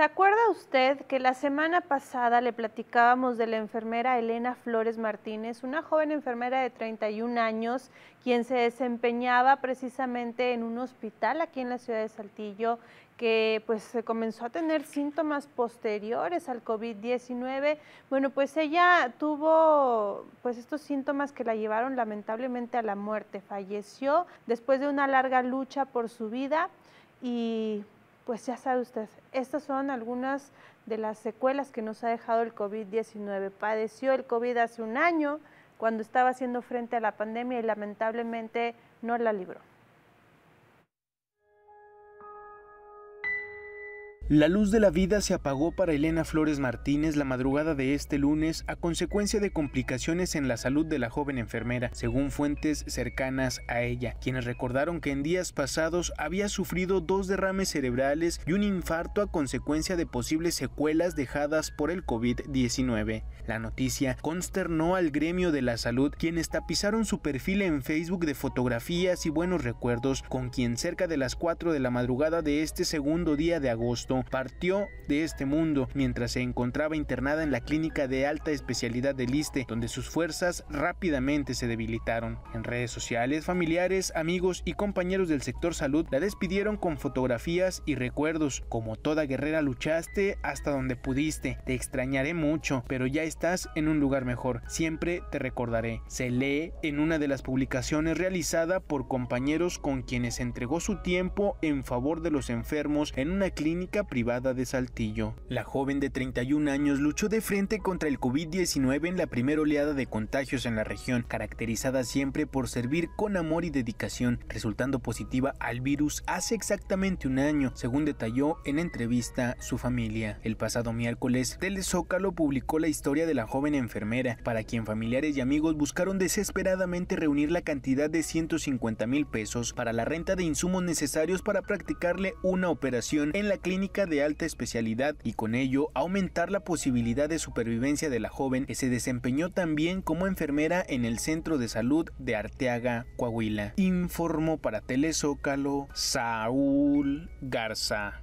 ¿Se acuerda usted que la semana pasada le platicábamos de la enfermera Elena Flores Martínez, una joven enfermera de 31 años, quien se desempeñaba precisamente en un hospital aquí en la ciudad de Saltillo, que pues se comenzó a tener síntomas posteriores al COVID-19. Bueno, pues ella tuvo pues estos síntomas que la llevaron lamentablemente a la muerte, falleció después de una larga lucha por su vida y pues ya sabe usted, estas son algunas de las secuelas que nos ha dejado el COVID-19. Padeció el COVID hace un año cuando estaba haciendo frente a la pandemia y lamentablemente no la libró. La luz de la vida se apagó para Elena Flores Martínez la madrugada de este lunes a consecuencia de complicaciones en la salud de la joven enfermera, según fuentes cercanas a ella, quienes recordaron que en días pasados había sufrido dos derrames cerebrales y un infarto a consecuencia de posibles secuelas dejadas por el COVID-19. La noticia consternó al gremio de la salud, quienes tapizaron su perfil en Facebook de fotografías y buenos recuerdos con quien cerca de las 4 de la madrugada de este segundo día de agosto Partió de este mundo mientras se encontraba internada en la clínica de alta especialidad del Liste donde sus fuerzas rápidamente se debilitaron. En redes sociales, familiares, amigos y compañeros del sector salud la despidieron con fotografías y recuerdos. Como toda guerrera luchaste hasta donde pudiste. Te extrañaré mucho, pero ya estás en un lugar mejor. Siempre te recordaré. Se lee en una de las publicaciones realizada por compañeros con quienes entregó su tiempo en favor de los enfermos en una clínica privada de Saltillo. La joven de 31 años luchó de frente contra el COVID-19 en la primera oleada de contagios en la región, caracterizada siempre por servir con amor y dedicación, resultando positiva al virus hace exactamente un año, según detalló en entrevista su familia. El pasado miércoles, Telezócalo publicó la historia de la joven enfermera, para quien familiares y amigos buscaron desesperadamente reunir la cantidad de 150 mil pesos para la renta de insumos necesarios para practicarle una operación en la clínica de alta especialidad y con ello aumentar la posibilidad de supervivencia de la joven que se desempeñó también como enfermera en el Centro de Salud de Arteaga, Coahuila. Informo para Telezócalo Saúl Garza.